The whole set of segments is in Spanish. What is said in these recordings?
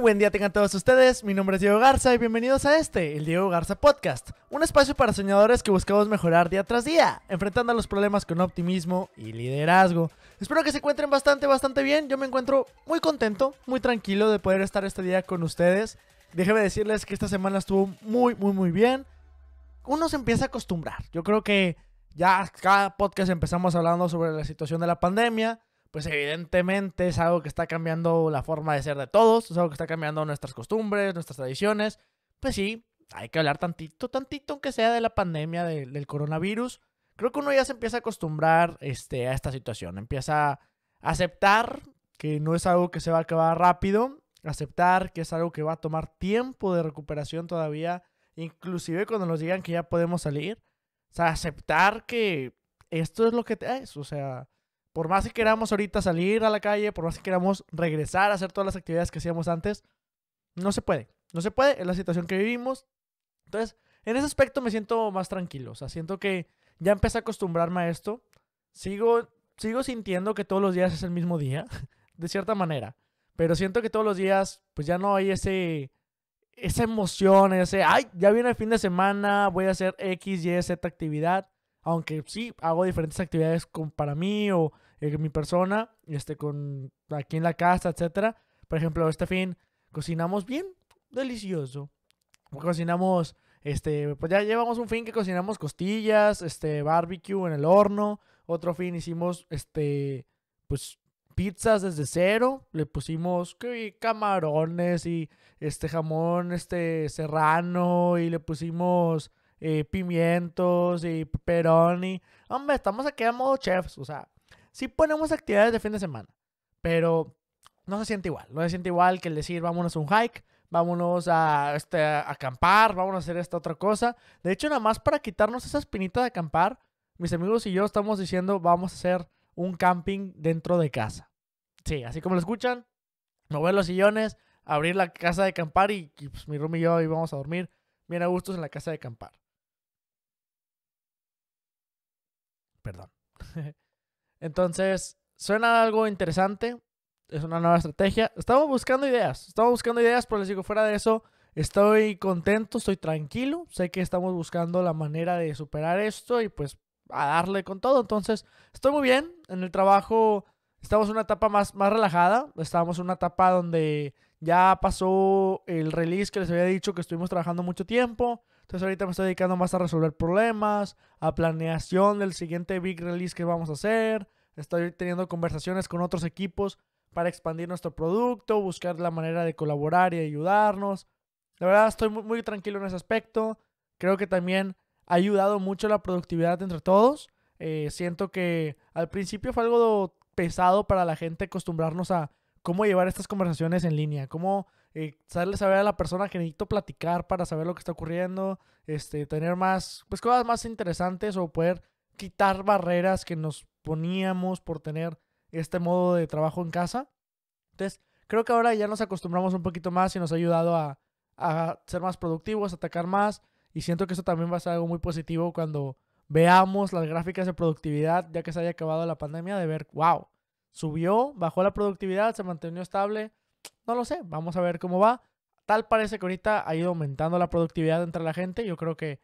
buen día tengan todos ustedes, mi nombre es Diego Garza y bienvenidos a este, el Diego Garza Podcast, un espacio para soñadores que buscamos mejorar día tras día, enfrentando los problemas con optimismo y liderazgo. Espero que se encuentren bastante, bastante bien, yo me encuentro muy contento, muy tranquilo de poder estar este día con ustedes. Déjenme decirles que esta semana estuvo muy, muy, muy bien. Uno se empieza a acostumbrar, yo creo que ya cada podcast empezamos hablando sobre la situación de la pandemia, pues evidentemente es algo que está cambiando la forma de ser de todos, es algo que está cambiando nuestras costumbres, nuestras tradiciones. Pues sí, hay que hablar tantito, tantito, aunque sea de la pandemia, del coronavirus. Creo que uno ya se empieza a acostumbrar este, a esta situación, empieza a aceptar que no es algo que se va a acabar rápido, aceptar que es algo que va a tomar tiempo de recuperación todavía, inclusive cuando nos digan que ya podemos salir, o sea, aceptar que esto es lo que es, o sea, por más que queramos ahorita salir a la calle, por más que queramos regresar a hacer todas las actividades que hacíamos antes, no se puede. No se puede, es la situación que vivimos. Entonces, en ese aspecto me siento más tranquilo. O sea, siento que ya empecé a acostumbrarme a esto. Sigo, sigo sintiendo que todos los días es el mismo día, de cierta manera. Pero siento que todos los días, pues ya no hay ese, esa emoción, ese, ay, ya viene el fin de semana, voy a hacer X, Y, Z actividad. Aunque sí, hago diferentes actividades para mí o eh, mi persona, este, con aquí en la casa, etcétera. Por ejemplo, este fin cocinamos bien, delicioso. Cocinamos, este, pues ya llevamos un fin que cocinamos costillas, este, barbecue en el horno. Otro fin hicimos, este, pues pizzas desde cero. Le pusimos camarones y este jamón, este serrano y le pusimos eh, pimientos y pepperoni. Hombre, estamos aquí a modo chefs, o sea, Sí ponemos actividades de fin de semana, pero no se siente igual. No se siente igual que el decir vámonos a un hike, vámonos este, a, acampar, vámonos a hacer esta otra cosa. De hecho, nada más para quitarnos esa espinita de acampar, mis amigos y yo estamos diciendo vamos a hacer un camping dentro de casa. Sí, así como lo escuchan, mover los sillones, abrir la casa de acampar y, pues, mi room y yo vamos a dormir bien a gustos en la casa de acampar. Perdón. Entonces, suena algo interesante. Es una nueva estrategia. Estamos buscando ideas. Estamos buscando ideas, pero les digo, fuera de eso, estoy contento, estoy tranquilo. Sé que estamos buscando la manera de superar esto y pues a darle con todo. Entonces, estoy muy bien. En el trabajo estamos en una etapa más, más relajada. Estamos en una etapa donde ya pasó el release que les había dicho que estuvimos trabajando mucho tiempo. Entonces ahorita me estoy dedicando más a resolver problemas, a planeación del siguiente big release que vamos a hacer. Estoy teniendo conversaciones con otros equipos para expandir nuestro producto, buscar la manera de colaborar y ayudarnos. La verdad estoy muy, tranquilo en ese aspecto. Creo que también ha ayudado mucho la productividad entre todos. Eh, siento que al principio fue algo pesado para la gente acostumbrarnos a cómo llevar estas conversaciones en línea, cómo eh, darle saber a la persona que necesito platicar para saber lo que está ocurriendo, este, tener más, pues cosas más interesantes o poder quitar barreras que nos poníamos por tener este modo de trabajo en casa. Entonces, creo que ahora ya nos acostumbramos un poquito más y nos ha ayudado a, a ser más productivos, a atacar más. Y siento que eso también va a ser algo muy positivo cuando veamos las gráficas de productividad, ya que se haya acabado la pandemia, de ver, wow, subió, bajó la productividad, se mantenió estable. No lo sé, vamos a ver cómo va. Tal parece que ahorita ha ido aumentando la productividad entre la gente. Yo creo que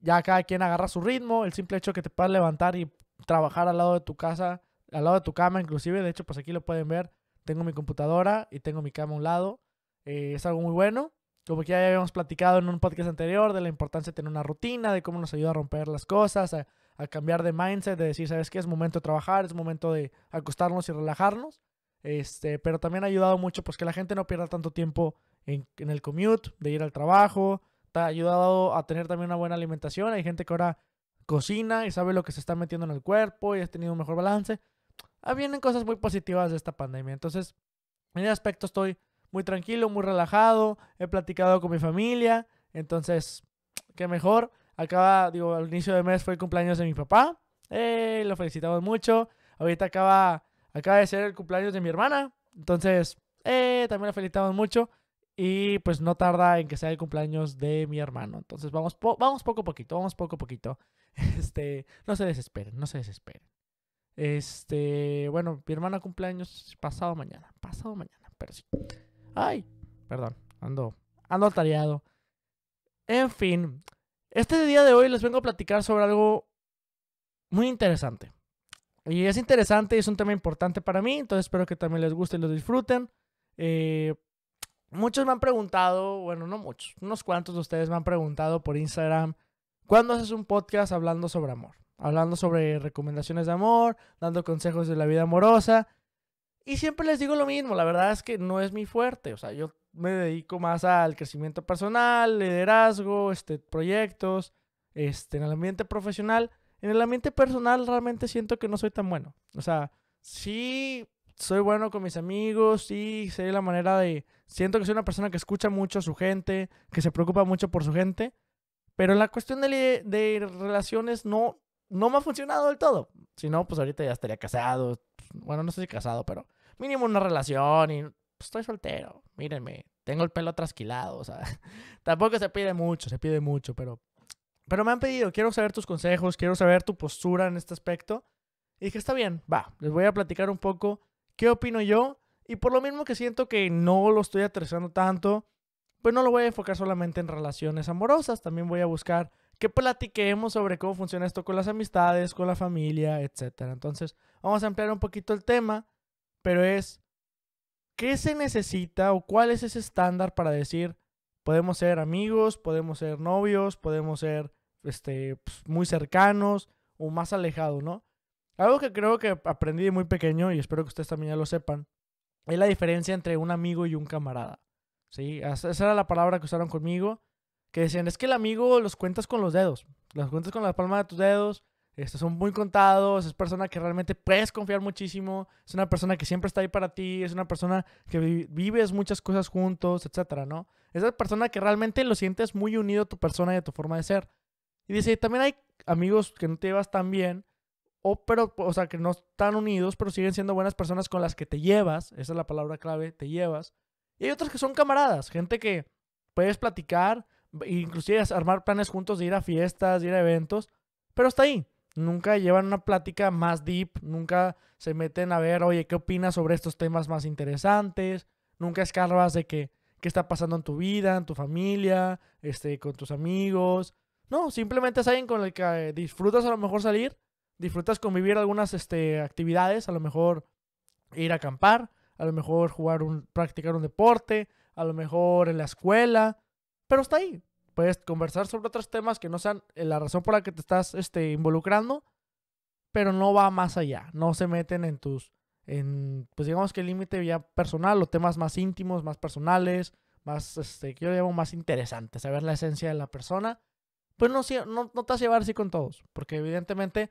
ya cada quien agarra su ritmo. El simple hecho de que te puedas levantar y trabajar al lado de tu casa, al lado de tu cama inclusive. De hecho, pues aquí lo pueden ver. Tengo mi computadora y tengo mi cama a un lado. Eh, es algo muy bueno. Como que ya habíamos platicado en un podcast anterior de la importancia de tener una rutina, de cómo nos ayuda a romper las cosas, a a cambiar de mindset, de decir, ¿sabes qué? Es momento de trabajar, es momento de acostarnos y relajarnos. Este, pero también ha ayudado mucho pues que la gente no pierda tanto tiempo en, el commute, de ir al trabajo. ha ayudado a tener también una buena alimentación. Hay gente que ahora cocina y sabe lo que se está metiendo en el cuerpo y ha tenido un mejor balance. Ah, vienen cosas muy positivas de esta pandemia. Entonces, en ese aspecto estoy muy tranquilo, muy relajado. He platicado con mi familia. Entonces, qué mejor. Acaba, digo, al inicio de mes fue el cumpleaños de mi papá. Eh, lo felicitamos mucho. Ahorita acaba, acaba de ser el cumpleaños de mi hermana. Entonces, eh, también lo felicitamos mucho. Y pues no tarda en que sea el cumpleaños de mi hermano. Entonces vamos, vamos poco a poquito, vamos poco a poquito. Este, no se desesperen, no se desesperen. Este, bueno, mi hermana cumpleaños pasado mañana, pasado mañana, pero sí. Ay, perdón, ando, ando tareado. En fin, este día de hoy les vengo a platicar sobre algo muy interesante. Y es interesante, y es un tema importante para mí, entonces espero que también les guste y lo disfruten. Eh, muchos me han preguntado, bueno, no muchos, unos cuantos de ustedes me han preguntado por Instagram, ¿cuándo haces un podcast hablando sobre amor? Hablando sobre recomendaciones de amor, dando consejos de la vida amorosa. Y siempre les digo lo mismo, la verdad es que no es mi fuerte, o sea, yo me dedico más al crecimiento personal, liderazgo, este, proyectos, este, en el ambiente profesional. En el ambiente personal realmente siento que no soy tan bueno. O sea, sí soy bueno con mis amigos, sí sé la manera de... Siento que soy una persona que escucha mucho a su gente, que se preocupa mucho por su gente, pero en la cuestión de, de relaciones no, no me ha funcionado del todo. Si no, pues ahorita ya estaría casado. Bueno, no sé si casado, pero mínimo una relación y estoy soltero, mírenme, tengo el pelo trasquilado, o sea, tampoco se pide mucho, se pide mucho, pero, pero me han pedido, quiero saber tus consejos, quiero saber tu postura en este aspecto. Y dije, está bien, va, les voy a platicar un poco qué opino yo. Y por lo mismo que siento que no lo estoy aterrizando tanto, pues no lo voy a enfocar solamente en relaciones amorosas, también voy a buscar que platiquemos sobre cómo funciona esto con las amistades, con la familia, etc. Entonces, vamos a ampliar un poquito el tema, pero es ¿Qué se necesita o cuál es ese estándar para decir, podemos ser amigos, podemos ser novios, podemos ser este, pues, muy cercanos o más alejados, ¿no? Algo que creo que aprendí de muy pequeño y espero que ustedes también ya lo sepan, es la diferencia entre un amigo y un camarada. ¿sí? Esa era la palabra que usaron conmigo, que decían, es que el amigo los cuentas con los dedos, los cuentas con la palma de tus dedos, son muy contados, es persona que realmente puedes confiar muchísimo, es una persona que siempre está ahí para ti, es una persona que vives muchas cosas juntos, etcétera, ¿no? Es la persona que realmente lo sientes muy unido a tu persona y a tu forma de ser. Y dice, también hay amigos que no te llevas tan bien, o, pero, o sea, que no están unidos, pero siguen siendo buenas personas con las que te llevas, esa es la palabra clave, te llevas. Y hay otros que son camaradas, gente que puedes platicar, inclusive armar planes juntos de ir a fiestas, ir a eventos, pero está ahí, Nunca llevan una plática más deep, nunca se meten a ver, oye, ¿qué opinas sobre estos temas más interesantes? Nunca escarbas de que, qué está pasando en tu vida, en tu familia, este, con tus amigos. No, simplemente es alguien con el que disfrutas a lo mejor salir, disfrutas convivir algunas este, actividades, a lo mejor ir a acampar, a lo mejor jugar un, practicar un deporte, a lo mejor en la escuela, pero está ahí. Puedes conversar sobre otros temas que no sean eh, la razón por la que te estás este, involucrando, pero no va más allá. No se meten en tus, en, pues digamos que el límite ya personal o temas más íntimos, más personales, más, este, que yo llamo más interesantes, saber la esencia de la persona. Pues no, no, te vas a llevar así con todos, porque evidentemente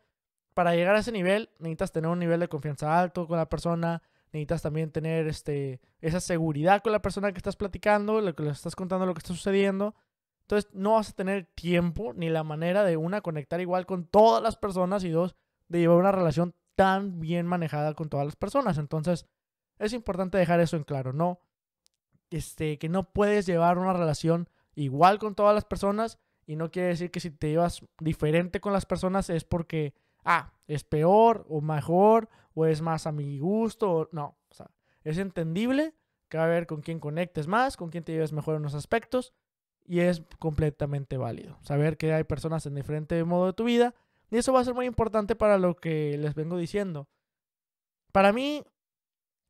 para llegar a ese nivel necesitas tener un nivel de confianza alto con la persona, necesitas también tener este, esa seguridad con la persona que estás platicando, lo que le estás contando, lo que está sucediendo, entonces no vas a tener tiempo ni la manera de, una, conectar igual con todas las personas y dos, de llevar una relación tan bien manejada con todas las personas. Entonces es importante dejar eso en claro, ¿no? Este, que no puedes llevar una relación igual con todas las personas y no quiere decir que si te llevas diferente con las personas es porque, ah, es peor o mejor o es más a mi gusto. O, no, o sea, es entendible que va a ver con quién conectes más, con quién te lleves mejor en los aspectos y es completamente válido. Saber que hay personas en diferente modo de tu vida y eso va a ser muy importante para lo que les vengo diciendo. Para mí,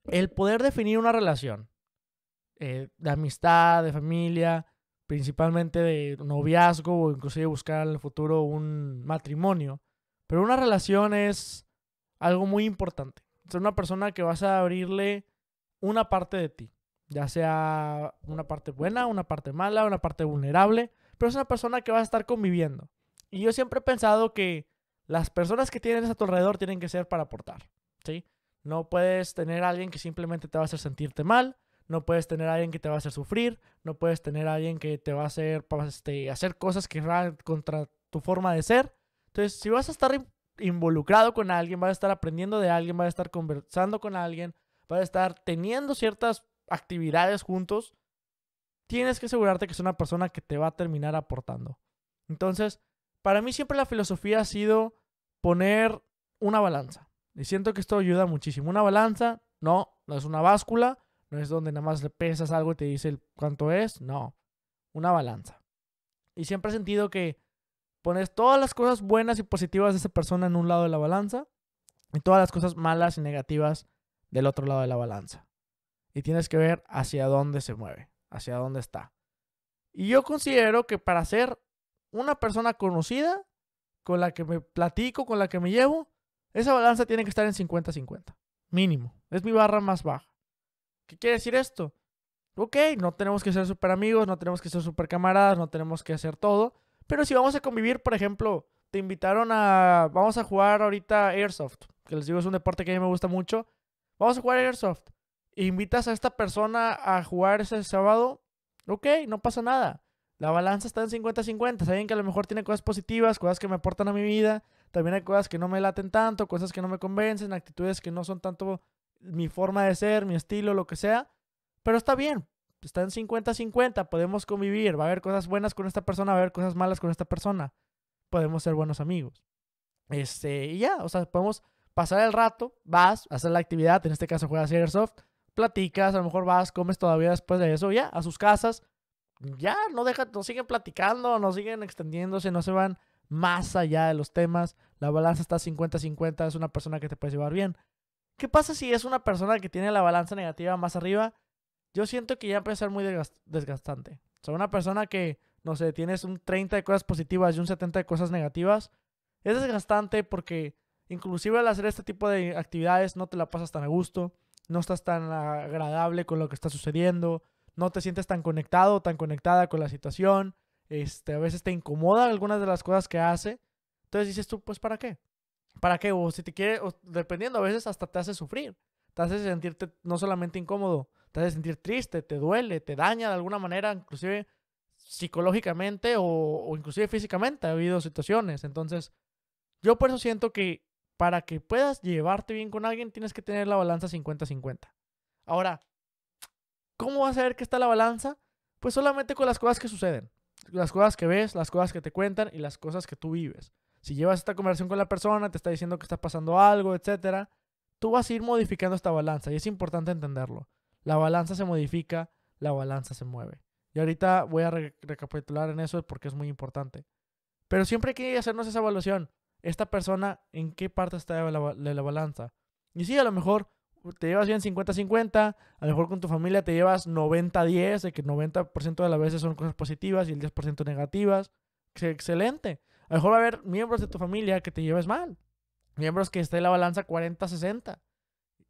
el poder definir una relación eh, de amistad, de familia, principalmente de noviazgo o inclusive buscar en el futuro un matrimonio, pero una relación es algo muy importante. Es una persona que vas a abrirle una parte de ti ya sea una parte buena, una parte mala, una parte vulnerable, pero es una persona que va a estar conviviendo. Y yo siempre he pensado que las personas que tienes a tu alrededor tienen que ser para aportar, ¿sí? No puedes tener alguien que simplemente te va a hacer sentirte mal, no puedes tener a alguien que te va a hacer sufrir, no puedes tener a alguien que te va a hacer, pues, este, hacer cosas que van contra tu forma de ser. Entonces, si vas a estar involucrado con alguien, vas a estar aprendiendo de alguien, vas a estar conversando con alguien, vas a estar teniendo ciertas actividades juntos, tienes que asegurarte que es una persona que te va a terminar aportando. Entonces, para mí siempre la filosofía ha sido poner una balanza. Y siento que esto ayuda muchísimo. Una balanza, no, no es una báscula, no es donde nada más le pesas algo y te dice cuánto es, no, una balanza. Y siempre he sentido que pones todas las cosas buenas y positivas de esa persona en un lado de la balanza y todas las cosas malas y negativas del otro lado de la balanza y tienes que ver hacia dónde se mueve, hacia dónde está. Y yo considero que para ser una persona conocida, con la que me platico, con la que me llevo, esa balanza tiene que estar en 50-50, mínimo. Es mi barra más baja. ¿Qué quiere decir esto? Ok, no tenemos que ser super amigos, no tenemos que ser super camaradas, no tenemos que hacer todo. Pero si vamos a convivir, por ejemplo, te invitaron a... Vamos a jugar ahorita Airsoft, que les digo es un deporte que a mí me gusta mucho. Vamos a jugar Airsoft invitas a esta persona a jugar ese sábado, ok, no pasa nada. La balanza está en 50-50. Saben que a lo mejor tiene cosas positivas, cosas que me aportan a mi vida. También hay cosas que no me laten tanto, cosas que no me convencen, actitudes que no son tanto mi forma de ser, mi estilo, lo que sea. Pero está bien, está en 50-50, podemos convivir. Va a haber cosas buenas con esta persona, va a haber cosas malas con esta persona. Podemos ser buenos amigos. Este, y ya, o sea, podemos pasar el rato, vas a hacer la actividad, en este caso juegas Airsoft platicas, a lo mejor vas, comes todavía después de eso, ya, a sus casas, ya, no deja, no siguen platicando, no siguen extendiéndose, no se van más allá de los temas, la balanza está 50-50, es una persona que te puede llevar bien. ¿Qué pasa si es una persona que tiene la balanza negativa más arriba? Yo siento que ya empieza a ser muy desgastante. O sea, una persona que, no sé, tienes un 30 de cosas positivas y un 70 de cosas negativas, es desgastante porque inclusive al hacer este tipo de actividades no te la pasas tan a gusto no estás tan agradable con lo que está sucediendo, no te sientes tan conectado o tan conectada con la situación, este, a veces te incomoda algunas de las cosas que hace, entonces dices tú, pues ¿para qué? ¿Para qué? O si te quiere, dependiendo, a veces hasta te hace sufrir, te hace sentirte no solamente incómodo, te hace sentir triste, te duele, te daña de alguna manera, inclusive psicológicamente o inclusive físicamente ha habido situaciones, entonces yo por eso siento que para que puedas llevarte bien con alguien, tienes que tener la balanza 50-50. Ahora, ¿cómo vas a ver que está la balanza? Pues solamente con las cosas que suceden, las cosas que ves, las cosas que te cuentan y las cosas que tú vives. Si llevas esta conversación con la persona, te está diciendo que está pasando algo, etcétera, tú vas a ir modificando esta balanza y es importante entenderlo. La balanza se modifica, la balanza se mueve. Y ahorita voy a recapitular en eso porque es muy importante. Pero siempre hay que hacernos esa evaluación esta persona en qué parte está de la, balanza. Y sí, a lo mejor te llevas bien 50-50, a lo mejor con tu familia te llevas 90-10, de que 90% de las veces son cosas positivas y el 10% negativas. Excelente. A lo mejor va a haber miembros de tu familia que te lleves mal, miembros que esté en la balanza 40-60.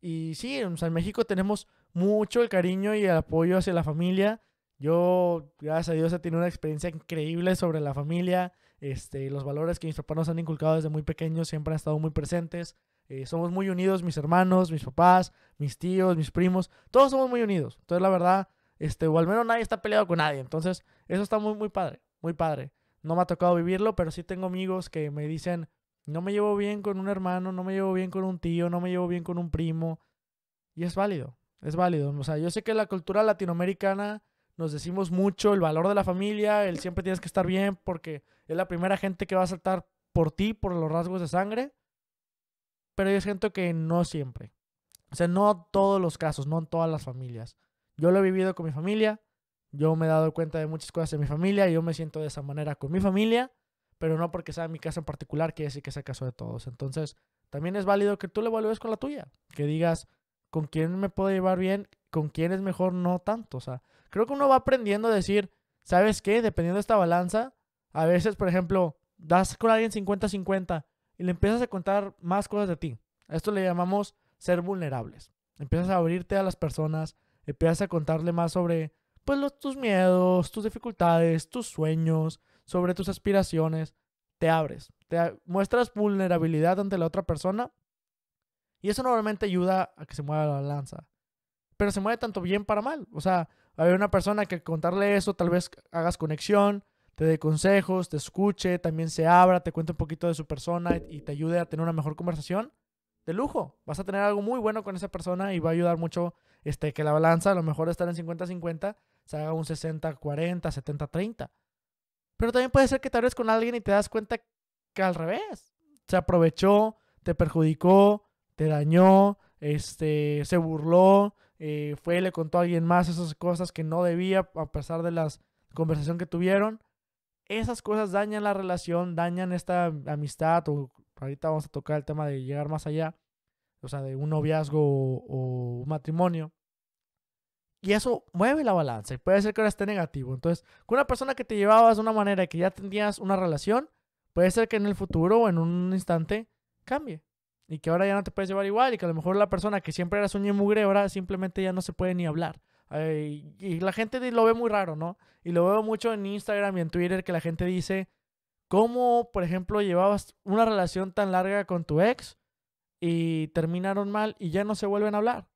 Y sí, en México tenemos mucho el cariño y el apoyo hacia la familia. Yo, gracias a Dios, he tenido una experiencia increíble sobre la familia, este, los valores que mis papás nos han inculcado desde muy pequeños siempre han estado muy presentes. Eh, somos muy unidos, mis hermanos, mis papás, mis tíos, mis primos, todos somos muy unidos. Entonces, la verdad, este, o al menos nadie está peleado con nadie. Entonces, eso está muy, muy padre, muy padre. No me ha tocado vivirlo, pero sí tengo amigos que me dicen, no me llevo bien con un hermano, no me llevo bien con un tío, no me llevo bien con un primo. Y es válido, es válido. O sea, yo sé que la cultura latinoamericana nos decimos mucho el valor de la familia, el siempre tienes que estar bien porque es la primera gente que va a saltar por ti, por los rasgos de sangre. Pero yo siento que no siempre. O sea, no todos los casos, no en todas las familias. Yo lo he vivido con mi familia, yo me he dado cuenta de muchas cosas en mi familia y yo me siento de esa manera con mi familia, pero no porque sea mi casa en particular, quiere decir que sea caso de todos. Entonces, también es válido que tú le evalúes con la tuya, que digas con quién me puedo llevar bien con quién es mejor no tanto. O sea, creo que uno va aprendiendo a decir, ¿sabes qué? Dependiendo de esta balanza, a veces, por ejemplo, das con alguien 50-50 y le empiezas a contar más cosas de ti. A esto le llamamos ser vulnerables. Empiezas a abrirte a las personas, empiezas a contarle más sobre pues tus miedos, tus dificultades, tus sueños, sobre tus aspiraciones. Te abres, te muestras vulnerabilidad ante la otra persona y eso normalmente ayuda a que se mueva la balanza pero se mueve tanto bien para mal. O sea, haber una persona que contarle eso, tal vez hagas conexión, te dé consejos, te escuche, también se abra, te cuente un poquito de su persona y te ayude a tener una mejor conversación. De lujo, vas a tener algo muy bueno con esa persona y va a ayudar mucho este, que la balanza, a lo mejor estar en 50-50, se haga un 60-40, 70-30. Pero también puede ser que te hables con alguien y te das cuenta que al revés, se aprovechó, te perjudicó, te dañó, este, se burló, eh, fue le contó a alguien más esas cosas que no debía a pesar de la conversación que tuvieron. Esas cosas dañan la relación, dañan esta amistad o ahorita vamos a tocar el tema de llegar más allá, o sea, de un noviazgo o, un matrimonio. Y eso mueve la balanza y puede ser que ahora esté negativo. Entonces, con una persona que te llevabas de una manera y que ya tenías una relación, puede ser que en el futuro o en un instante cambie y que ahora ya no te puedes llevar igual y que a lo mejor la persona que siempre era sueño mugre ahora simplemente ya no se puede ni hablar. y la gente lo ve muy raro, ¿no? Y lo veo mucho en Instagram y en Twitter que la gente dice, ¿cómo, por ejemplo, llevabas una relación tan larga con tu ex y terminaron mal y ya no se vuelven a hablar?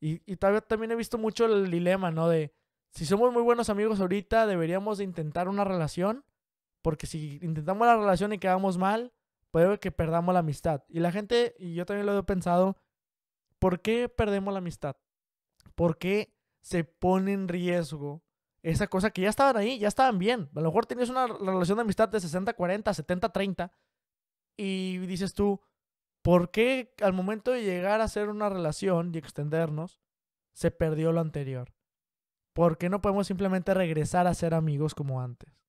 Y, y también he visto mucho el dilema, ¿no? De, si somos muy buenos amigos ahorita, deberíamos intentar una relación, porque si intentamos la relación y quedamos mal, puede que perdamos la amistad. Y la gente, y yo también lo he pensado, ¿por qué perdemos la amistad? ¿Por qué se pone en riesgo esa cosa que ya estaban ahí, ya estaban bien? A lo mejor tenías una relación de amistad de 60-40, 70-30, y dices tú, ¿por qué al momento de llegar a ser una relación y extendernos, se perdió lo anterior? ¿Por qué no podemos simplemente regresar a ser amigos como antes?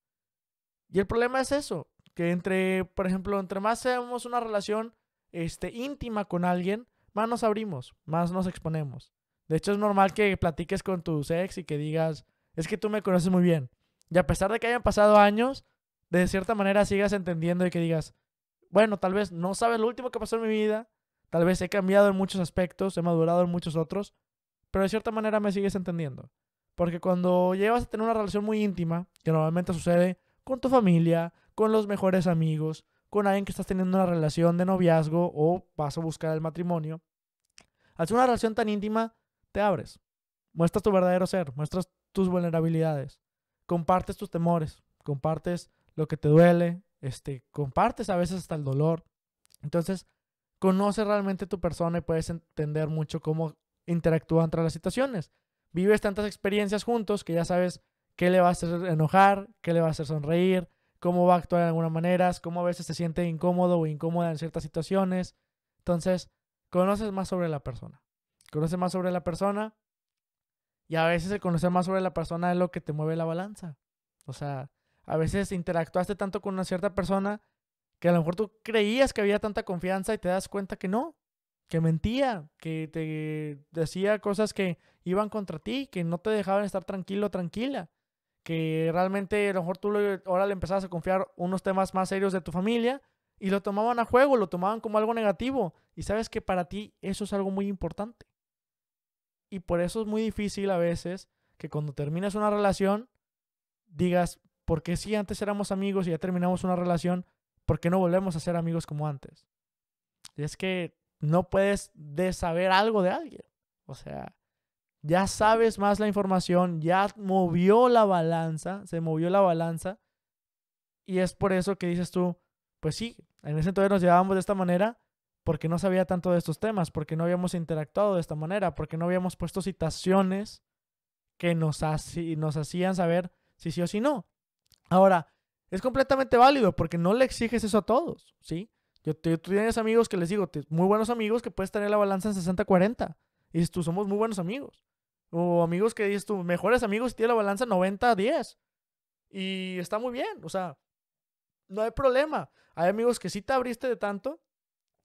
Y el problema es eso, que entre, por ejemplo, entre más seamos una relación este, íntima con alguien, más nos abrimos, más nos exponemos. De hecho, es normal que platiques con tu ex y que digas, es que tú me conoces muy bien. Y a pesar de que hayan pasado años, de cierta manera sigas entendiendo y que digas, bueno, tal vez no sabes lo último que pasó en mi vida, tal vez he cambiado en muchos aspectos, he madurado en muchos otros, pero de cierta manera me sigues entendiendo. Porque cuando llegas a tener una relación muy íntima, que normalmente sucede con tu familia, con los mejores amigos, con alguien que estás teniendo una relación de noviazgo o vas a buscar el matrimonio. Al una relación tan íntima, te abres. Muestras tu verdadero ser, muestras tus vulnerabilidades, compartes tus temores, compartes lo que te duele, este, compartes a veces hasta el dolor. Entonces, conoces realmente tu persona y puedes entender mucho cómo interactúan entre las situaciones. Vives tantas experiencias juntos que ya sabes qué le va a hacer enojar, qué le va a hacer sonreír, cómo va a actuar de algunas maneras, cómo a veces se siente incómodo o incómoda en ciertas situaciones. Entonces, conoces más sobre la persona. Conoces más sobre la persona y a veces el conocer más sobre la persona es lo que te mueve la balanza. O sea, a veces interactuaste tanto con una cierta persona que a lo mejor tú creías que había tanta confianza y te das cuenta que no, que mentía, que te decía cosas que iban contra ti, que no te dejaban estar tranquilo, tranquila que realmente a lo mejor tú ahora le empezabas a confiar unos temas más serios de tu familia y lo tomaban a juego, lo tomaban como algo negativo. Y sabes que para ti eso es algo muy importante. Y por eso es muy difícil a veces que cuando terminas una relación digas, porque si antes éramos amigos y ya terminamos una relación, ¿por qué no volvemos a ser amigos como antes? es que no puedes desaber algo de alguien. O sea, ya sabes más la información, ya movió la balanza, se movió la balanza. Y es por eso que dices tú, pues sí, en ese entonces nos llevábamos de esta manera porque no sabía tanto de estos temas, porque no habíamos interactuado de esta manera, porque no habíamos puesto citaciones que nos, hacían saber si sí o si no. Ahora, es completamente válido porque no le exiges eso a todos, ¿sí? Yo, tú tienes amigos que les digo, muy buenos amigos que puedes tener la balanza en 60-40. Y tú, somos muy buenos amigos. O amigos que dices tú... mejores amigos tiene la balanza 90 10. Y está muy bien, o sea, no hay problema. Hay amigos que sí te abriste de tanto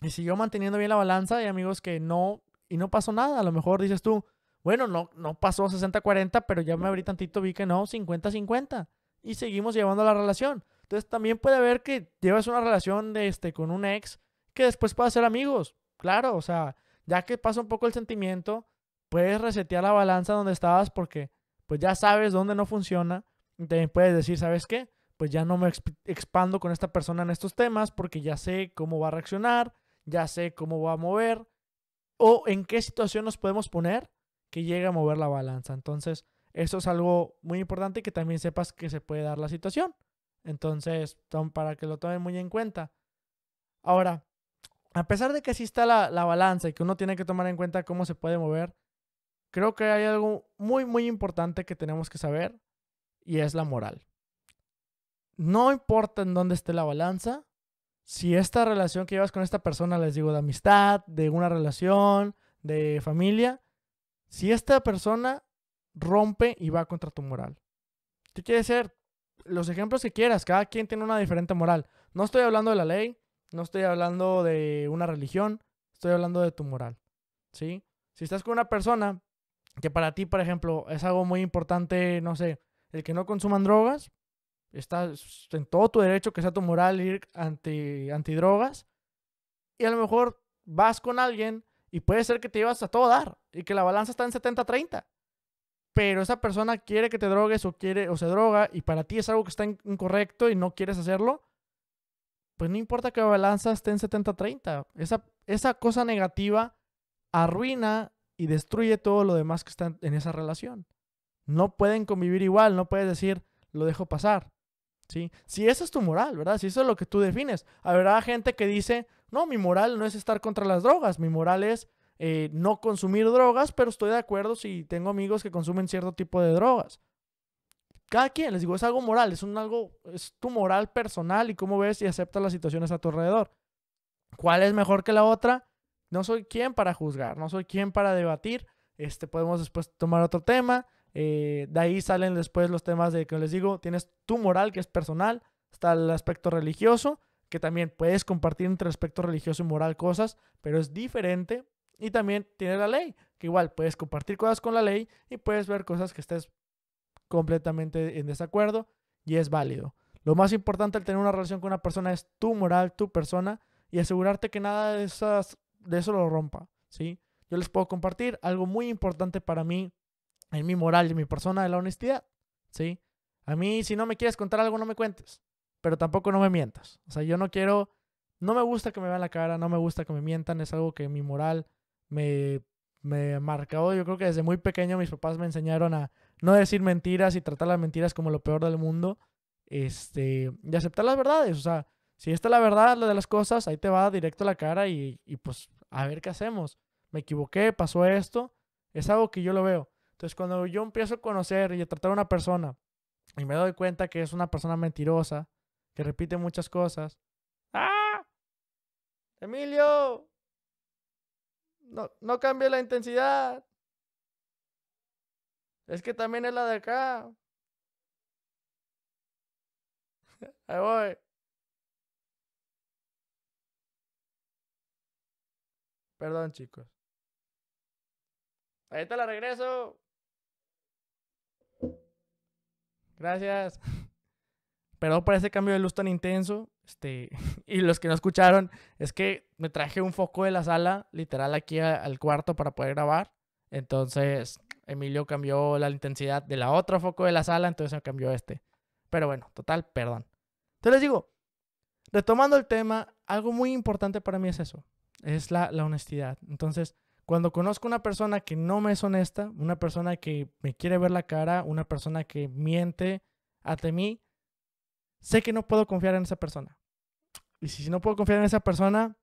y siguió manteniendo bien la balanza. Hay amigos que no, y no pasó nada. A lo mejor dices tú, bueno, no, no pasó 60-40, pero ya me abrí tantito, vi que no, 50-50. Y seguimos llevando la relación. Entonces también puede haber que llevas una relación este, con un ex que después pueda ser amigos. Claro, o sea, ya que pasa un poco el sentimiento, puedes resetear la balanza donde estabas porque pues ya sabes dónde no funciona. Y también puedes decir, ¿sabes qué? Pues ya no me expando con esta persona en estos temas porque ya sé cómo va a reaccionar, ya sé cómo va a mover o en qué situación nos podemos poner que llegue a mover la balanza. Entonces, eso es algo muy importante que también sepas que se puede dar la situación. Entonces, son para que lo tomen muy en cuenta. Ahora, a pesar de que sí está la balanza y que uno tiene que tomar en cuenta cómo se puede mover, creo que hay algo muy, muy importante que tenemos que saber y es la moral. No importa en dónde esté la balanza, si esta relación que llevas con esta persona, les digo, de amistad, de una relación, de familia, si esta persona rompe y va contra tu moral. ¿Qué quiere ser? Los ejemplos que quieras, cada quien tiene una diferente moral. No estoy hablando de la ley, no estoy hablando de una religión, estoy hablando de tu moral. ¿Sí? Si estás con una persona que para ti, por ejemplo, es algo muy importante, no sé, el que no consuman drogas, estás en todo tu derecho que sea tu moral ir anti, antidrogas, y a lo mejor vas con alguien y puede ser que te ibas a todo dar y que la balanza está en 70-30. Pero esa persona quiere que te drogues o quiere o se droga y para ti es algo que está incorrecto y no quieres hacerlo, pues no importa que la balanza esté en 70-30. Esa, esa cosa negativa arruina y destruye todo lo demás que está en esa relación. No pueden convivir igual, no puedes decir, lo dejo pasar. ¿sí? Si eso es tu moral, ¿verdad? Si eso es lo que tú defines. Habrá gente que dice, no, mi moral no es estar contra las drogas, mi moral es eh, no consumir drogas, pero estoy de acuerdo si tengo amigos que consumen cierto tipo de drogas. Cada quien, les digo, es algo moral, es un algo, es tu moral personal y cómo ves y aceptas las situaciones a tu alrededor. ¿Cuál es mejor que la otra? no soy quien para juzgar, no soy quien para debatir. Este, podemos después tomar otro tema. Eh, de ahí salen después los temas de que les digo, tienes tu moral que es personal, está el aspecto religioso, que también puedes compartir entre aspecto religioso y moral cosas, pero es diferente. Y también tiene la ley, que igual puedes compartir cosas con la ley y puedes ver cosas que estés completamente en desacuerdo y es válido. Lo más importante al tener una relación con una persona es tu moral, tu persona y asegurarte que nada de esas de eso lo rompa, ¿sí? Yo les puedo compartir algo muy importante para mí, en mi moral y en mi persona, de la honestidad, ¿sí? A mí, si no me quieres contar algo, no me cuentes, pero tampoco no me mientas. O sea, yo no quiero, no me gusta que me vean la cara, no me gusta que me mientan, es algo que mi moral me, me marcó. Yo creo que desde muy pequeño mis papás me enseñaron a no decir mentiras y tratar las mentiras como lo peor del mundo, este, y aceptar las verdades, o sea, si esta es la verdad, la de las cosas, ahí te va directo a la cara y, y pues a ver qué hacemos. Me equivoqué, pasó esto. Es algo que yo lo veo. Entonces, cuando yo empiezo a conocer y a tratar a una persona y me doy cuenta que es una persona mentirosa, que repite muchas cosas. ¡Ah! ¡Emilio! No, no cambie la intensidad. Es que también es la de acá. Ahí voy. Perdón, chicos. Ahí te la regreso. Gracias. Perdón por ese cambio de luz tan intenso. Este, y los que no escucharon, es que me traje un foco de la sala, literal, aquí al cuarto para poder grabar. Entonces, Emilio cambió la intensidad de la otra foco de la sala, entonces cambió este. Pero bueno, total, perdón. Entonces les digo, retomando el tema, algo muy importante para mí es eso es la, honestidad. Entonces, cuando conozco una persona que no me es honesta, una persona que me quiere ver la cara, una persona que miente ante mí, sé que no puedo confiar en esa persona. Y si no puedo confiar en esa persona,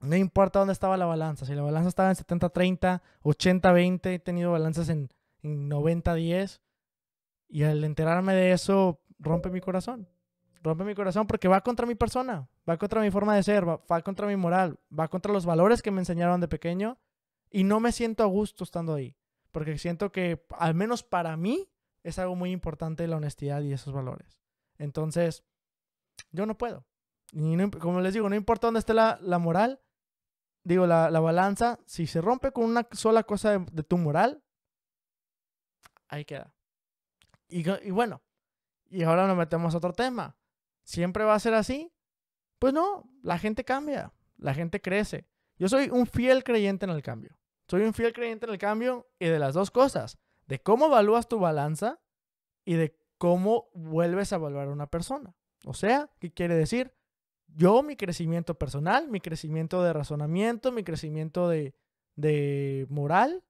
no importa dónde estaba la balanza. Si la balanza estaba en 70-30, 80-20, he tenido balanzas en, en 90-10. Y al enterarme de eso, rompe mi corazón rompe mi corazón porque va contra mi persona, va contra mi forma de ser, va, contra mi moral, va contra los valores que me enseñaron de pequeño y no me siento a gusto estando ahí, porque siento que al menos para mí es algo muy importante la honestidad y esos valores. Entonces, yo no puedo. como les digo, no importa dónde esté la, la moral, digo, la, la, balanza, si se rompe con una sola cosa de, tu moral, ahí queda. Y, y bueno, y ahora nos metemos a otro tema ¿Siempre va a ser así? Pues no, la gente cambia, la gente crece. Yo soy un fiel creyente en el cambio. Soy un fiel creyente en el cambio y de las dos cosas, de cómo evalúas tu balanza y de cómo vuelves a evaluar a una persona. O sea, ¿qué quiere decir? Yo, mi crecimiento personal, mi crecimiento de razonamiento, mi crecimiento de, moral,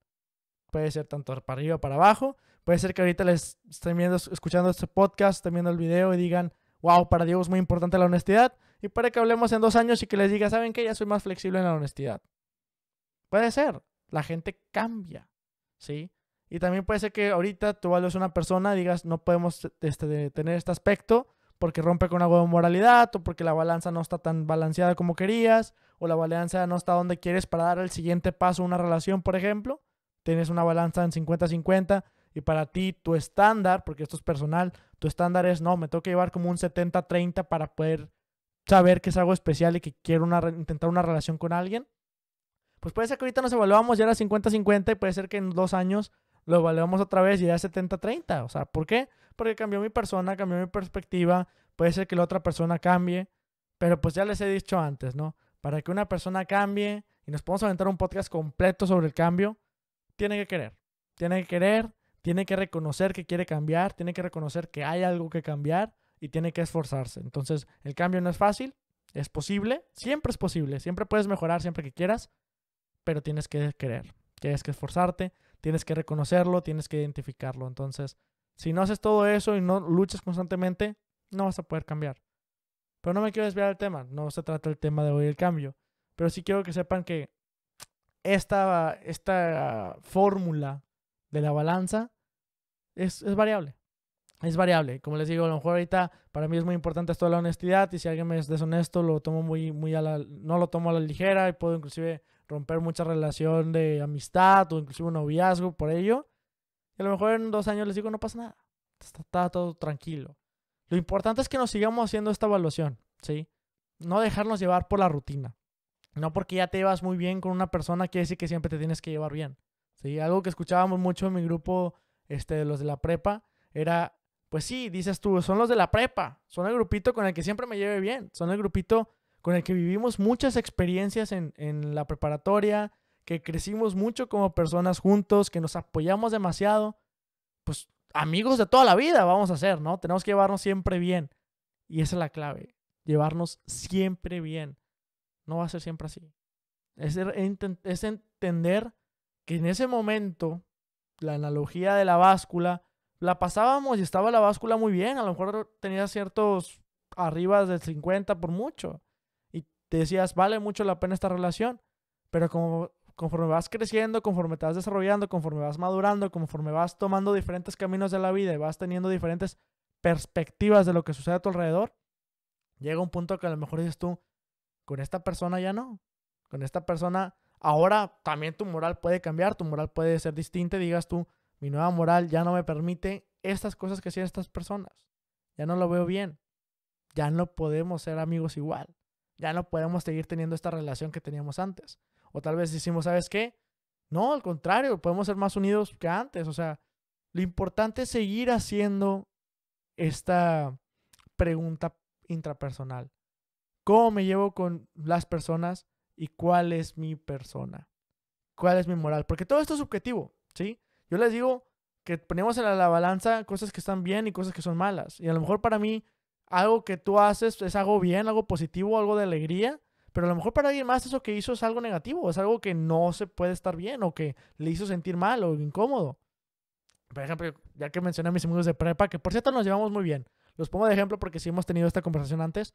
puede ser tanto para arriba, para abajo, puede ser que ahorita les estén viendo, escuchando este podcast, estén viendo el video y digan, wow, para Diego es muy importante la honestidad y para que hablemos en dos años y que les diga, ¿saben qué? Ya soy más flexible en la honestidad. Puede ser, la gente cambia, ¿sí? Y también puede ser que ahorita tú vales una persona y digas, no podemos este, tener este aspecto porque rompe con algo de moralidad o porque la balanza no está tan balanceada como querías o la balanza no está donde quieres para dar el siguiente paso a una relación, por ejemplo. Tienes una balanza en 50-50 y para ti tu estándar, porque esto es personal, tu estándar es, no, me tengo que llevar como un 70-30 para poder saber que es algo especial y que quiero intentar una relación con alguien. Pues puede ser que ahorita nos evaluamos ya era 50-50 y puede ser que en dos años lo evaluamos otra vez y ya 70-30. O sea, ¿por qué? Porque cambió mi persona, cambió mi perspectiva, puede ser que la otra persona cambie, pero pues ya les he dicho antes, ¿no? Para que una persona cambie y nos podamos aventar un podcast completo sobre el cambio, tiene que querer. Tiene que querer, tiene que reconocer que quiere cambiar, tiene que reconocer que hay algo que cambiar y tiene que esforzarse. Entonces, el cambio no es fácil, es posible, siempre es posible, siempre puedes mejorar siempre que quieras, pero tienes que querer, tienes que esforzarte, tienes que reconocerlo, tienes que identificarlo. Entonces, si no haces todo eso y no luchas constantemente, no vas a poder cambiar. Pero no me quiero desviar del tema, no se trata el tema de hoy el cambio, pero sí quiero que sepan que esta, esta fórmula de la balanza es, variable. Es variable. Como les digo, a lo mejor ahorita para mí es muy importante esto de la honestidad y si alguien me es deshonesto, lo tomo muy, muy a la, no lo tomo a la ligera y puedo inclusive romper mucha relación de amistad o inclusive un noviazgo por ello. Y a lo mejor en dos años les digo, no pasa nada. Está, todo tranquilo. Lo importante es que nos sigamos haciendo esta evaluación, ¿sí? No dejarnos llevar por la rutina. No porque ya te llevas muy bien con una persona quiere decir que siempre te tienes que llevar bien algo que escuchábamos mucho en mi grupo, este, los de la prepa, era, pues sí, dices tú, son los de la prepa, son el grupito con el que siempre me lleve bien, son el grupito con el que vivimos muchas experiencias en, la preparatoria, que crecimos mucho como personas juntos, que nos apoyamos demasiado, pues amigos de toda la vida vamos a ser, ¿no? Tenemos que llevarnos siempre bien. Y esa es la clave, llevarnos siempre bien. No va a ser siempre así. Es, er, es entender que en ese momento, la analogía de la báscula, la pasábamos y estaba la báscula muy bien, a lo mejor tenía ciertos arriba del 50 por mucho, y te decías, vale mucho la pena esta relación, pero como, conforme vas creciendo, conforme te vas desarrollando, conforme vas madurando, conforme vas tomando diferentes caminos de la vida y vas teniendo diferentes perspectivas de lo que sucede a tu alrededor, llega un punto que a lo mejor dices tú, con esta persona ya no, con esta persona Ahora también tu moral puede cambiar, tu moral puede ser distinta digas tú, mi nueva moral ya no me permite estas cosas que hacían estas personas. Ya no lo veo bien. Ya no podemos ser amigos igual. Ya no podemos seguir teniendo esta relación que teníamos antes. O tal vez decimos, ¿sabes qué? No, al contrario, podemos ser más unidos que antes. O sea, lo importante es seguir haciendo esta pregunta intrapersonal. ¿Cómo me llevo con las personas? y cuál es mi persona, cuál es mi moral, porque todo esto es subjetivo, ¿sí? Yo les digo que ponemos en la balanza cosas que están bien y cosas que son malas, y a lo mejor para mí algo que tú haces es algo bien, algo positivo, algo de alegría, pero a lo mejor para alguien más eso que hizo es algo negativo, es algo que no se puede estar bien o que le hizo sentir mal o incómodo. Por ejemplo, ya que mencioné a mis amigos de prepa, que por cierto nos llevamos muy bien, los pongo de ejemplo porque sí hemos tenido esta conversación antes,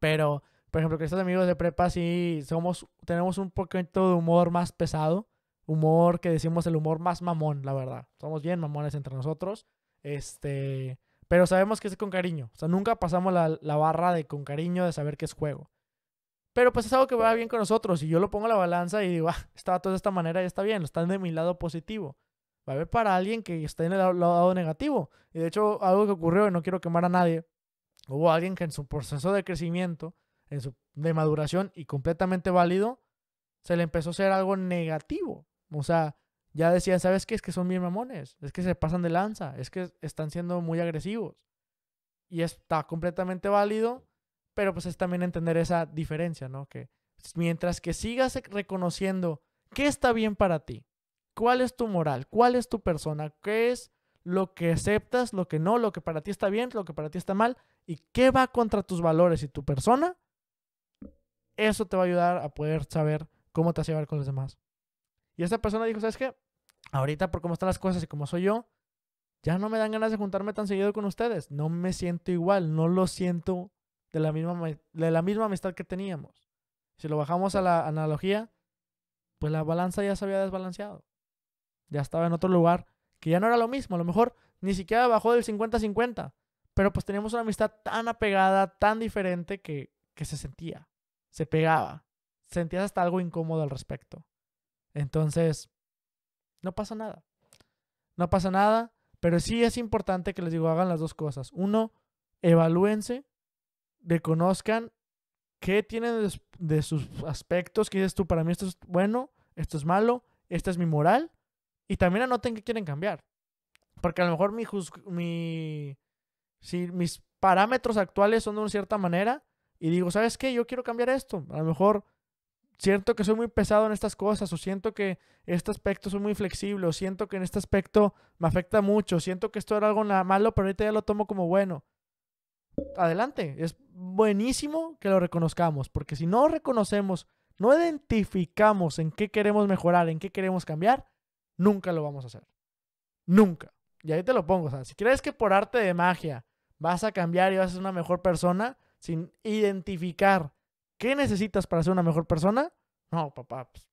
pero por ejemplo, que estos amigos de prepa sí somos, tenemos un poquito de humor más pesado, humor que decimos el humor más mamón, la verdad. Somos bien mamones entre nosotros, este, pero sabemos que es con cariño. O sea, nunca pasamos la, la barra de con cariño de saber que es juego. Pero pues es algo que va bien con nosotros y yo lo pongo a la balanza y digo, ah, estaba todo de esta manera, y está bien, están de mi lado positivo. Va a haber para alguien que esté en el lado negativo. Y de hecho, algo que ocurrió, y no quiero quemar a nadie, hubo alguien que en su proceso de crecimiento de maduración y completamente válido, se le empezó a hacer algo negativo. O sea, ya decían ¿sabes qué? Es que son bien mamones, es que se pasan de lanza, es que están siendo muy agresivos. Y está completamente válido, pero pues es también entender esa diferencia, ¿no? Que mientras que sigas reconociendo qué está bien para ti, cuál es tu moral, cuál es tu persona, qué es lo que aceptas, lo que no, lo que para ti está bien, lo que para ti está mal y qué va contra tus valores y tu persona, eso te va a ayudar a poder saber cómo te hace llevar con los demás. Y esta persona dijo, ¿sabes qué? Ahorita por cómo están las cosas y cómo soy yo, ya no me dan ganas de juntarme tan seguido con ustedes. No me siento igual, no lo siento de la misma, de la misma amistad que teníamos. Si lo bajamos a la analogía, pues la balanza ya se había desbalanceado. Ya estaba en otro lugar que ya no era lo mismo. A lo mejor ni siquiera bajó del 50-50. Pero pues teníamos una amistad tan apegada, tan diferente que, que se sentía se pegaba. Sentías hasta algo incómodo al respecto. Entonces, no pasa nada. No pasa nada, pero sí es importante que les digo, hagan las dos cosas. Uno, evalúense, reconozcan qué tienen de, sus aspectos, Qué dices tú, para mí esto es bueno, esto es malo, esta es mi moral, y también anoten qué quieren cambiar. Porque a lo mejor mi, mi si mis parámetros actuales son de una cierta manera, y digo, ¿sabes qué? Yo quiero cambiar esto. A lo mejor siento que soy muy pesado en estas cosas o siento que este aspecto soy muy flexible o siento que en este aspecto me afecta mucho, siento que esto era algo malo, pero ahorita ya lo tomo como bueno. Adelante, es buenísimo que lo reconozcamos, porque si no reconocemos, no identificamos en qué queremos mejorar, en qué queremos cambiar, nunca lo vamos a hacer. Nunca. Y ahí te lo pongo, si crees que por arte de magia vas a cambiar y vas a ser una mejor persona, sin identificar qué necesitas para ser una mejor persona, no, papá, pues,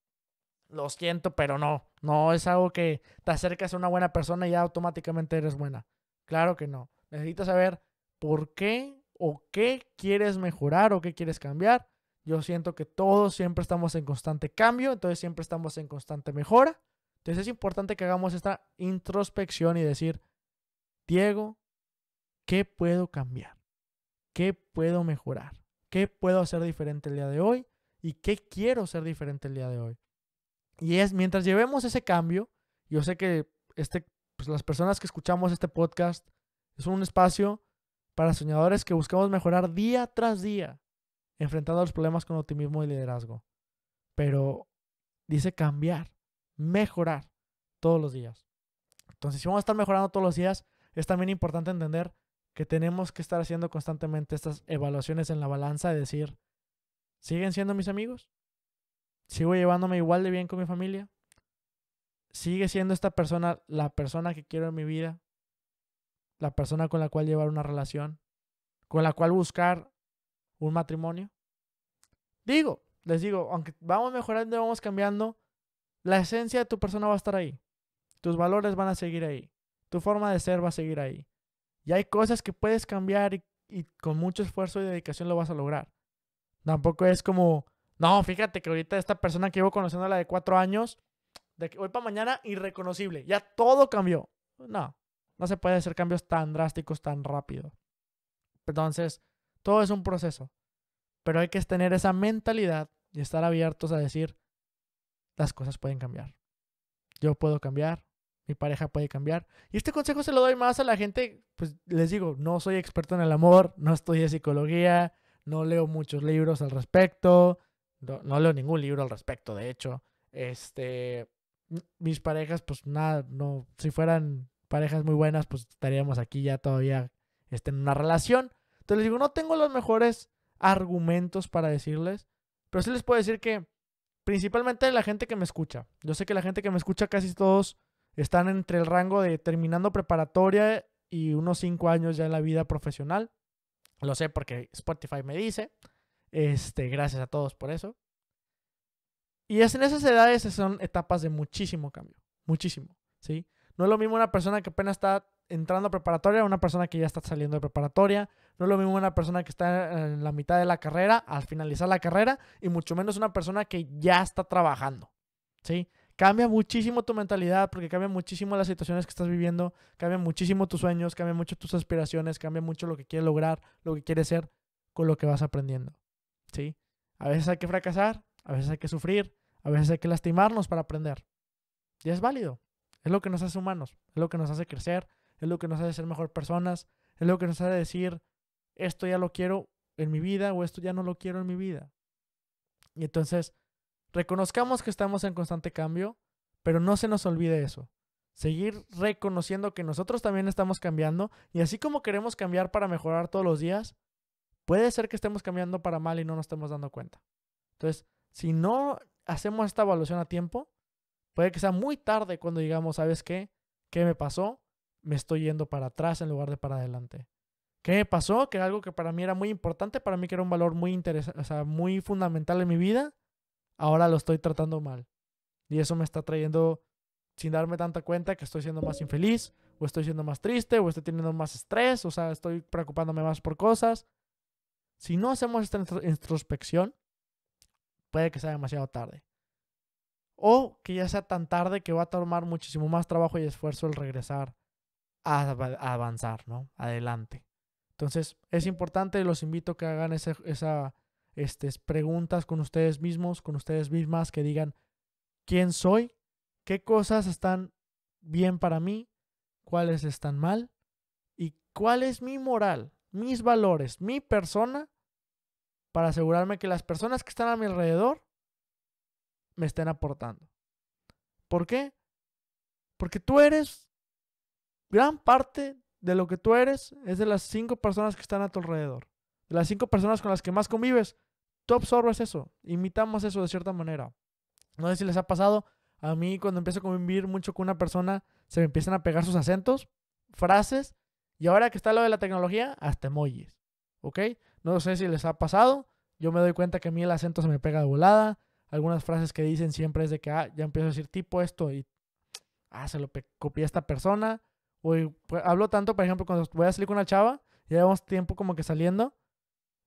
lo siento, pero no, no es algo que te acercas a una buena persona y ya automáticamente eres buena. Claro que no. Necesitas saber por qué o qué quieres mejorar o qué quieres cambiar. Yo siento que todos siempre estamos en constante cambio, entonces siempre estamos en constante mejora. Entonces es importante que hagamos esta introspección y decir, Diego, ¿qué puedo cambiar? ¿Qué puedo mejorar? ¿Qué puedo hacer diferente el día de hoy? ¿Y qué quiero ser diferente el día de hoy? Y es, mientras llevemos ese cambio, yo sé que este, pues, las personas que escuchamos este podcast es un espacio para soñadores que buscamos mejorar día tras día, enfrentando los problemas con optimismo y liderazgo. Pero dice cambiar, mejorar todos los días. Entonces, si vamos a estar mejorando todos los días, es también importante entender que tenemos que estar haciendo constantemente estas evaluaciones en la balanza de decir, ¿siguen siendo mis amigos? ¿Sigo llevándome igual de bien con mi familia? ¿Sigue siendo esta persona la persona que quiero en mi vida? ¿La persona con la cual llevar una relación? ¿Con la cual buscar un matrimonio? Digo, les digo, aunque vamos mejorando, vamos cambiando, la esencia de tu persona va a estar ahí. Tus valores van a seguir ahí. Tu forma de ser va a seguir ahí. Y hay cosas que puedes cambiar y, con mucho esfuerzo y dedicación lo vas a lograr. Tampoco es como, no, fíjate que ahorita esta persona que llevo conociendo, la de cuatro años, de hoy para mañana, irreconocible. Ya todo cambió. No, no se puede hacer cambios tan drásticos tan rápido. Entonces, todo es un proceso. Pero hay que tener esa mentalidad y estar abiertos a decir, las cosas pueden cambiar. Yo puedo cambiar, mi pareja puede cambiar. Y este consejo se lo doy más a la gente, pues les digo, no soy experto en el amor, no estudié psicología, no leo muchos libros al respecto, no, leo ningún libro al respecto, de hecho. Este, mis parejas, pues nada, no, si fueran parejas muy buenas, pues estaríamos aquí ya todavía este, en una relación. Entonces les digo, no tengo los mejores argumentos para decirles, pero sí les puedo decir que principalmente la gente que me escucha. Yo sé que la gente que me escucha casi todos están entre el rango de terminando preparatoria y unos 5 años ya en la vida profesional. Lo sé porque Spotify me dice. Este, gracias a todos por eso. Y es en esas edades son etapas de muchísimo cambio, muchísimo, ¿sí? No es lo mismo una persona que apenas está entrando a preparatoria a una persona que ya está saliendo de preparatoria, no es lo mismo una persona que está en la mitad de la carrera al finalizar la carrera y mucho menos una persona que ya está trabajando, ¿sí? cambia muchísimo tu mentalidad porque cambia muchísimo las situaciones que estás viviendo, cambia muchísimo tus sueños, cambia mucho tus aspiraciones, cambia mucho lo que quieres lograr, lo que quieres ser con lo que vas aprendiendo. ¿Sí? A veces hay que fracasar, a veces hay que sufrir, a veces hay que lastimarnos para aprender. Y es válido. Es lo que nos hace humanos, es lo que nos hace crecer, es lo que nos hace ser mejor personas, es lo que nos hace decir, esto ya lo quiero en mi vida o esto ya no lo quiero en mi vida. Y entonces, Reconozcamos que estamos en constante cambio, pero no se nos olvide eso. Seguir reconociendo que nosotros también estamos cambiando y así como queremos cambiar para mejorar todos los días, puede ser que estemos cambiando para mal y no nos estemos dando cuenta. Entonces, si no hacemos esta evaluación a tiempo, puede que sea muy tarde cuando digamos, ¿sabes qué? ¿Qué me pasó? Me estoy yendo para atrás en lugar de para adelante. ¿Qué me pasó? Que algo que para mí era muy importante, para mí que era un valor muy, o muy fundamental en mi vida, ahora lo estoy tratando mal. Y eso me está trayendo, sin darme tanta cuenta, que estoy siendo más infeliz, o estoy siendo más triste, o estoy teniendo más estrés, o sea, estoy preocupándome más por cosas. Si no hacemos esta introspección, puede que sea demasiado tarde. O que ya sea tan tarde que va a tomar muchísimo más trabajo y esfuerzo el regresar a, avanzar, ¿no? Adelante. Entonces, es importante, y los invito a que hagan esa estas preguntas con ustedes mismos, con ustedes mismas, que digan quién soy, qué cosas están bien para mí, cuáles están mal y cuál es mi moral, mis valores, mi persona, para asegurarme que las personas que están a mi alrededor me estén aportando. ¿Por qué? Porque tú eres, gran parte de lo que tú eres es de las cinco personas que están a tu alrededor las cinco personas con las que más convives, tú absorbes eso, imitamos eso de cierta manera. No sé si les ha pasado, a mí cuando empiezo a convivir mucho con una persona, se me empiezan a pegar sus acentos, frases, y ahora que está lo de la tecnología, hasta emojis, ¿ok? No sé si les ha pasado, yo me doy cuenta que a mí el acento se me pega de volada, algunas frases que dicen siempre es de que, ah, ya empiezo a decir tipo esto y, ah, se lo copié a esta persona. O pues, hablo tanto, por ejemplo, cuando voy a salir con una chava, y llevamos tiempo como que saliendo,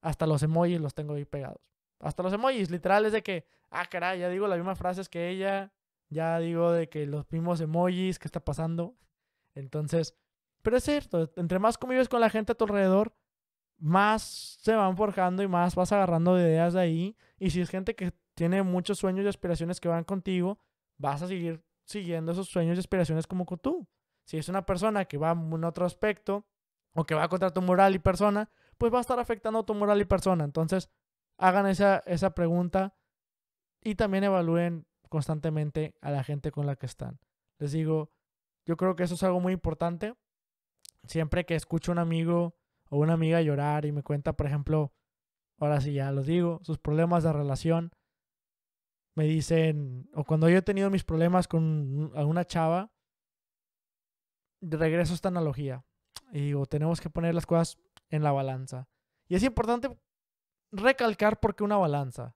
hasta los emojis los tengo ahí pegados. Hasta los emojis, literal, es de que, ah, caray, ya digo las mismas frases que ella, ya digo de que los mismos emojis, ¿qué está pasando? Entonces, pero es cierto, entre más convives con la gente a tu alrededor, más se van forjando y más vas agarrando de ideas de ahí. Y si es gente que tiene muchos sueños y aspiraciones que van contigo, vas a seguir siguiendo esos sueños y aspiraciones como tú. Si es una persona que va en otro aspecto o que va contra tu moral y persona, pues va a estar afectando tu moral y persona. Entonces, hagan esa, esa pregunta y también evalúen constantemente a la gente con la que están. Les digo, yo creo que eso es algo muy importante. Siempre que escucho a un amigo o una amiga llorar y me cuenta, por ejemplo, ahora sí ya los digo, sus problemas de relación, me dicen, o cuando yo he tenido mis problemas con alguna chava, regreso a esta analogía. Y digo, tenemos que poner las cosas en la balanza. Y es importante recalcar Porque una balanza.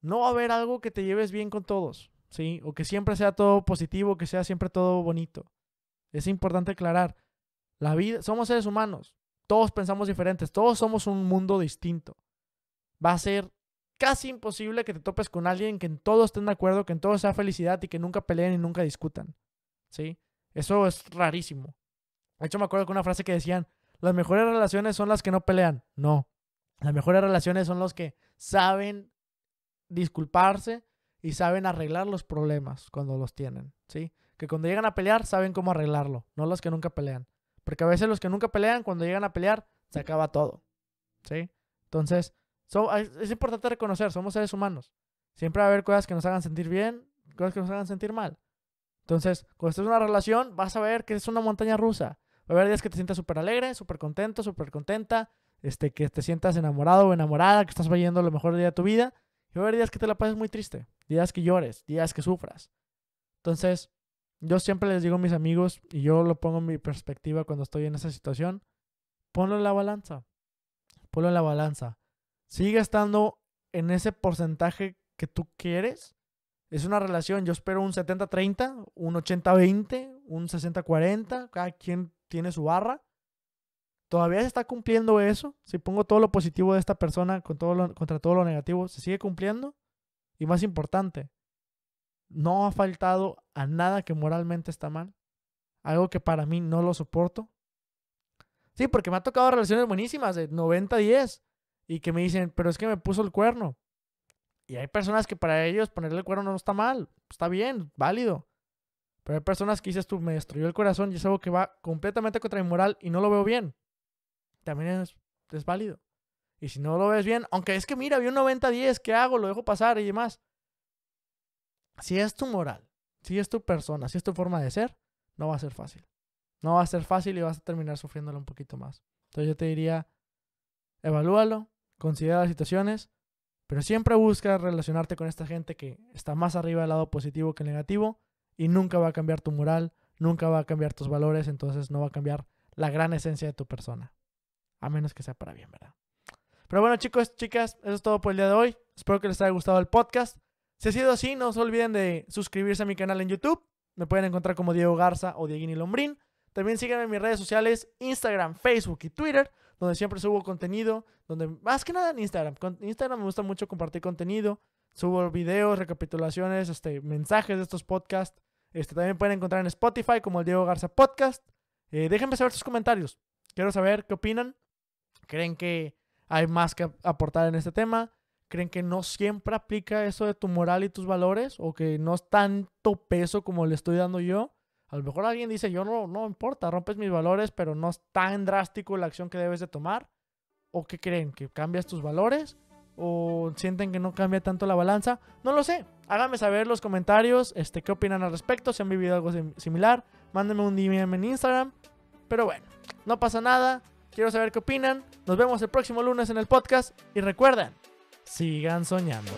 No va a haber algo que te lleves bien con todos, ¿sí? O que siempre sea todo positivo, que sea siempre todo bonito. Es importante aclarar. La vida, somos seres humanos, todos pensamos diferentes, todos somos un mundo distinto. Va a ser casi imposible que te topes con alguien que en todo estén de acuerdo, que en todo sea felicidad y que nunca peleen y nunca discutan, ¿sí? Eso es rarísimo. De hecho, me acuerdo con una frase que decían, las mejores relaciones son las que no pelean. No. Las mejores relaciones son los que saben disculparse y saben arreglar los problemas cuando los tienen, ¿sí? Que cuando llegan a pelear saben cómo arreglarlo, no los que nunca pelean. Porque a veces los que nunca pelean, cuando llegan a pelear, se acaba todo, ¿sí? Entonces, es importante reconocer, somos seres humanos. Siempre va a haber cosas que nos hagan sentir bien, cosas que nos hagan sentir mal. Entonces, cuando estés en una relación, vas a ver que es una montaña rusa. Va a haber días que te sientas súper alegre, súper contento, súper contenta, este, que te sientas enamorado o enamorada, que estás viviendo lo mejor día de tu vida. Y va a haber días que te la pases muy triste, días que llores, días que sufras. Entonces, yo siempre les digo a mis amigos, y yo lo pongo en mi perspectiva cuando estoy en esa situación, ponlo en la balanza. Ponlo en la balanza. Sigue estando en ese porcentaje que tú quieres. Es una relación, yo espero un 70-30, un 80-20, un 60-40, cada quien tiene su barra. Todavía se está cumpliendo eso. Si pongo todo lo positivo de esta persona con todo contra todo lo negativo, se sigue cumpliendo. Y más importante, no ha faltado a nada que moralmente está mal. Algo que para mí no lo soporto. Sí, porque me ha tocado relaciones buenísimas de 90-10 y que me dicen, pero es que me puso el cuerno. Y hay personas que para ellos ponerle el cuerno no está mal, está bien, válido. Pero hay personas que dices tú, me destruyó el corazón y es algo que va completamente contra mi moral y no lo veo bien. También es, es válido. Y si no lo ves bien, aunque es que mira, vi un 90-10, ¿qué hago? Lo dejo pasar y demás. Si es tu moral, si es tu persona, si es tu forma de ser, no va a ser fácil. No va a ser fácil y vas a terminar sufriéndolo un poquito más. Entonces yo te diría, evalúalo, considera las situaciones, pero siempre busca relacionarte con esta gente que está más arriba del lado positivo que el negativo y nunca va a cambiar tu moral, nunca va a cambiar tus valores, entonces no va a cambiar la gran esencia de tu persona. A menos que sea para bien, ¿verdad? Pero bueno, chicos, chicas, eso es todo por el día de hoy. Espero que les haya gustado el podcast. Si ha sido así, no se olviden de suscribirse a mi canal en YouTube. Me pueden encontrar como Diego Garza o Dieguini Lombrín. También síganme en mis redes sociales, Instagram, Facebook y Twitter, donde siempre subo contenido, donde más que nada en Instagram. En Instagram me gusta mucho compartir contenido, subo videos, recapitulaciones, este, mensajes de estos podcasts este, también pueden encontrar en Spotify como el Diego Garza Podcast. Eh, déjenme saber sus comentarios. Quiero saber qué opinan. ¿Creen que hay más que aportar en este tema? ¿Creen que no siempre aplica eso de tu moral y tus valores? ¿O que no es tanto peso como le estoy dando yo? A lo mejor alguien dice, yo no, no importa, rompes mis valores, pero no es tan drástico la acción que debes de tomar. ¿O qué creen? ¿Que cambias tus valores? ¿O sienten que no cambia tanto la balanza? No lo sé. Háganme saber en los comentarios este, qué opinan al respecto, si han vivido algo similar. Mándenme un DM en Instagram. Pero bueno, no pasa nada. Quiero saber qué opinan. Nos vemos el próximo lunes en el podcast. Y recuerden, sigan soñando.